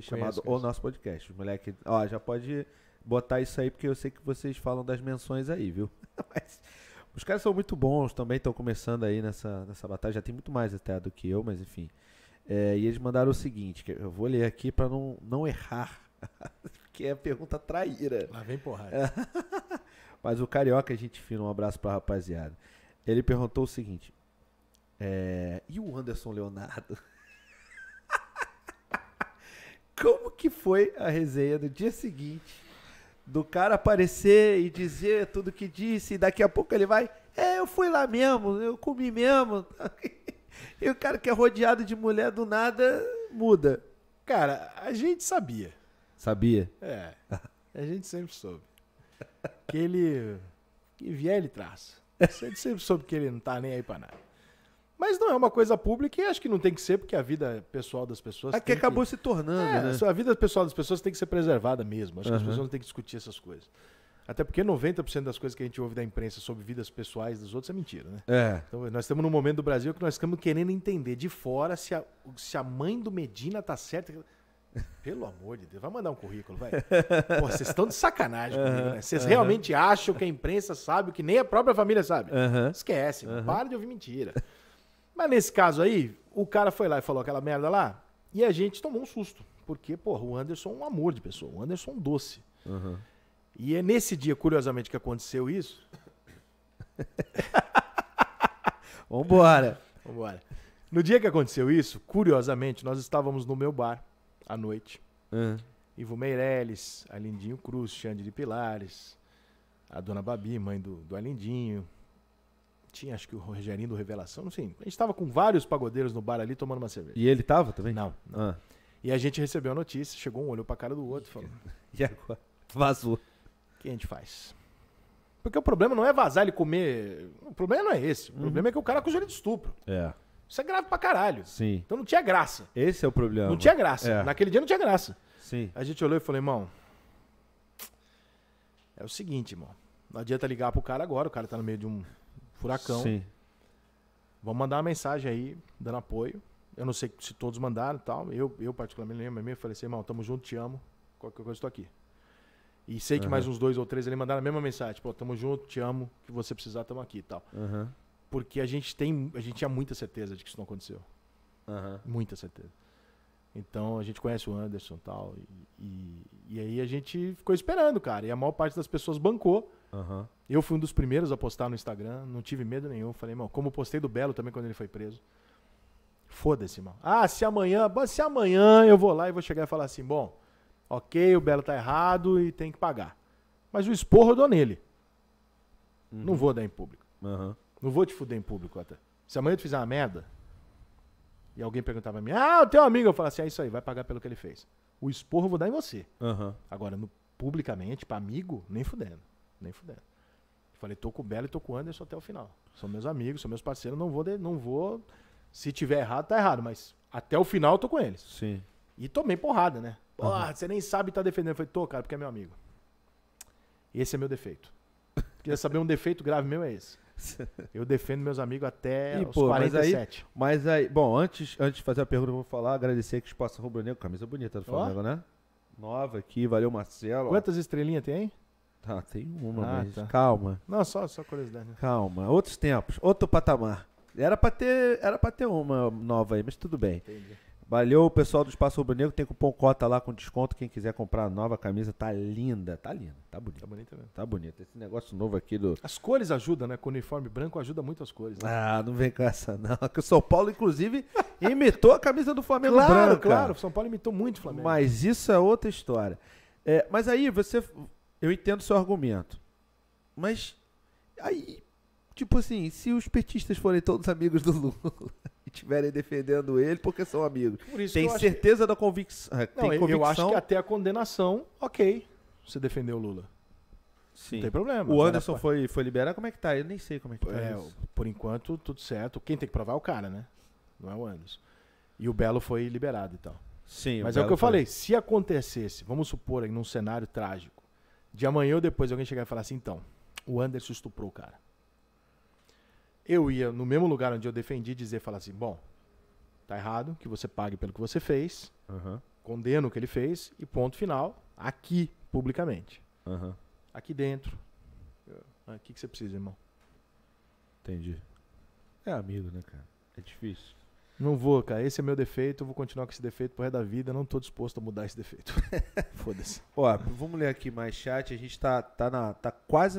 chamado O Nosso Podcast. Os moleque, ó, já pode botar isso aí, porque eu sei que vocês falam das menções aí, viu? mas os caras são muito bons, também estão começando aí nessa, nessa batalha. Já tem muito mais até do que eu, mas enfim. É, e eles mandaram o seguinte, que eu vou ler aqui para não, não errar, que é a pergunta traíra. Lá vem porrada. É. mas o Carioca, a é gente fina, um abraço para a rapaziada. Ele perguntou o seguinte, é, e o Anderson Leonardo? como que foi a resenha do dia seguinte do cara aparecer e dizer tudo que disse, e daqui a pouco ele vai, é, eu fui lá mesmo, eu comi mesmo. E o cara que é rodeado de mulher do nada muda. Cara, a gente sabia. Sabia? É. A gente sempre soube. Que ele. Que vier ele traça. A gente sempre soube que ele não tá nem aí pra nada. Mas não é uma coisa pública e acho que não tem que ser, porque a vida pessoal das pessoas. É que acabou que... se tornando, é, né? A vida pessoal das pessoas tem que ser preservada mesmo. Acho uhum. que as pessoas não têm que discutir essas coisas. Até porque 90% das coisas que a gente ouve da imprensa sobre vidas pessoais dos outros é mentira, né? É. Então, nós estamos num momento do Brasil que nós estamos querendo entender de fora se a, se a mãe do Medina tá certa. Pelo amor de Deus, vai mandar um currículo, vai. Pô, vocês estão de sacanagem uhum, comigo, né? Vocês uhum. realmente acham que a imprensa sabe o que nem a própria família sabe? Uhum. Esquece, uhum. para de ouvir mentira. Mas nesse caso aí, o cara foi lá e falou aquela merda lá, e a gente tomou um susto. Porque, porra, o Anderson é um amor de pessoa, o Anderson é um doce. Uhum. E é nesse dia, curiosamente, que aconteceu isso. Vambora. Vambora. No dia que aconteceu isso, curiosamente, nós estávamos no meu bar à noite. Uhum. Ivo Meirelles, Alindinho Cruz, Xande de Pilares, a dona Babi, mãe do, do Alindinho, tinha, acho que o Rogerinho do Revelação, não sei. A gente tava com vários pagodeiros no bar ali tomando uma cerveja. E ele tava também? Não. não. Ah. E a gente recebeu a notícia, chegou um, olhou pra cara do outro e falou. E agora? Vazou. O que a gente faz? Porque o problema não é vazar ele comer. O problema não é esse. O uhum. problema é que o cara acusou ele de estupro. É. Isso é grave pra caralho. Sim. Então não tinha graça. Esse é o problema. Não tinha graça. É. Naquele dia não tinha graça. Sim. A gente olhou e falou, irmão. É o seguinte, irmão. Não adianta ligar pro cara agora, o cara tá no meio de um furacão. Sim. Vamos mandar uma mensagem aí, dando apoio. Eu não sei se todos mandaram e tal. Eu, eu particularmente, lembro mesmo. Falei assim, irmão, tamo junto, te amo. Qualquer coisa, estou aqui. E sei que uhum. mais uns dois ou três ali mandaram a mesma mensagem. Pô, tipo, tamo junto, te amo. Que você precisar, tamo aqui e tal. Uhum. Porque a gente tem, a gente tinha muita certeza de que isso não aconteceu. Uhum. Muita certeza. Então a gente conhece o Anderson tal, e tal. E, e aí a gente ficou esperando, cara. E a maior parte das pessoas bancou. Uhum. Eu fui um dos primeiros a postar no Instagram, não tive medo nenhum. Falei, irmão, como postei do Belo também quando ele foi preso. Foda-se, irmão. Ah, se amanhã, se amanhã eu vou lá e vou chegar e falar assim, bom, ok, o Belo tá errado e tem que pagar. Mas o esporro eu dou nele. Uhum. Não vou dar em público. Uhum. Não vou te fuder em público até. Se amanhã tu fizer uma merda e alguém perguntar pra mim, ah, o teu amigo, eu falo assim, é isso aí, vai pagar pelo que ele fez. O esporro eu vou dar em você. Agora, no, publicamente, pra amigo, nem fudendo nem fudendo. Falei, tô com o Belo e tô com o Anderson até o final. São meus amigos, são meus parceiros, não vou, de, não vou. Se tiver errado, tá errado, mas até o final eu tô com eles. Sim. E tomei porrada, né? Porra, uhum. você nem sabe tá defendendo. Eu falei, tô, cara, porque é meu amigo. Esse é meu defeito. Quer saber um defeito grave meu é esse. Eu defendo meus amigos até e, os pô, 47. Mas aí, mas aí, bom, antes, antes de fazer a pergunta, eu vou falar, agradecer que Espaço Rubro Negro, camisa bonita do Flamengo, oh. né? Nova aqui, valeu Marcelo. Quantas estrelinhas tem? Tá, tem uma, ah, mas tá. calma. Não, só, só curiosidade. Né? Calma. Outros tempos, outro patamar. Era pra ter, era pra ter uma nova aí, mas tudo bem. Entendi. Valeu pessoal do Espaço Rubro Negro, tem cupom COTA lá com desconto, quem quiser comprar a nova camisa, tá linda, tá linda, tá bonita. Tá bonita mesmo. Tá bonita, esse negócio novo aqui do... As cores ajudam, né, com o uniforme branco ajuda muito as cores. Né? Ah, não vem com essa não, é que o São Paulo, inclusive, imitou a camisa do Flamengo claro, branca. Claro, claro, o São Paulo imitou muito o Flamengo. Mas isso é outra história. É, mas aí você eu entendo seu argumento. Mas aí, tipo assim, se os petistas forem todos amigos do Lula e estiverem defendendo ele, porque são amigos. Por isso tem certeza que... da convicção. Eh, Não, convicção. Eu acho que até a condenação, ok. Você defendeu o Lula. Sim. Não tem problema. O Anderson foi, foi liberado, como é que tá? Eu nem sei como é que tá. É, isso. Por enquanto, tudo certo. Quem tem que provar é o cara, né? Não é o Anderson. E o Belo foi liberado e então. tal. Sim, Mas o é o que eu foi. falei. Se acontecesse, vamos supor, aí num cenário trágico, de amanhã ou depois alguém chegar e falar assim, então, o Anderson estuprou o cara. Eu ia no mesmo lugar onde eu defendi dizer, falar assim, bom, tá errado, que você pague pelo que você fez, uhum. condeno o que ele fez e ponto final, aqui, publicamente. Uhum. Aqui dentro. Ah, o que, que você precisa, irmão? Entendi. É amigo, né, cara? É difícil. Não vou, cara. Esse é meu defeito. Eu vou continuar com esse defeito pro resto da vida. Eu não tô disposto a mudar esse defeito. Foda-se. Ó, vamos ler aqui mais chat. A gente tá, tá, na, tá quase na.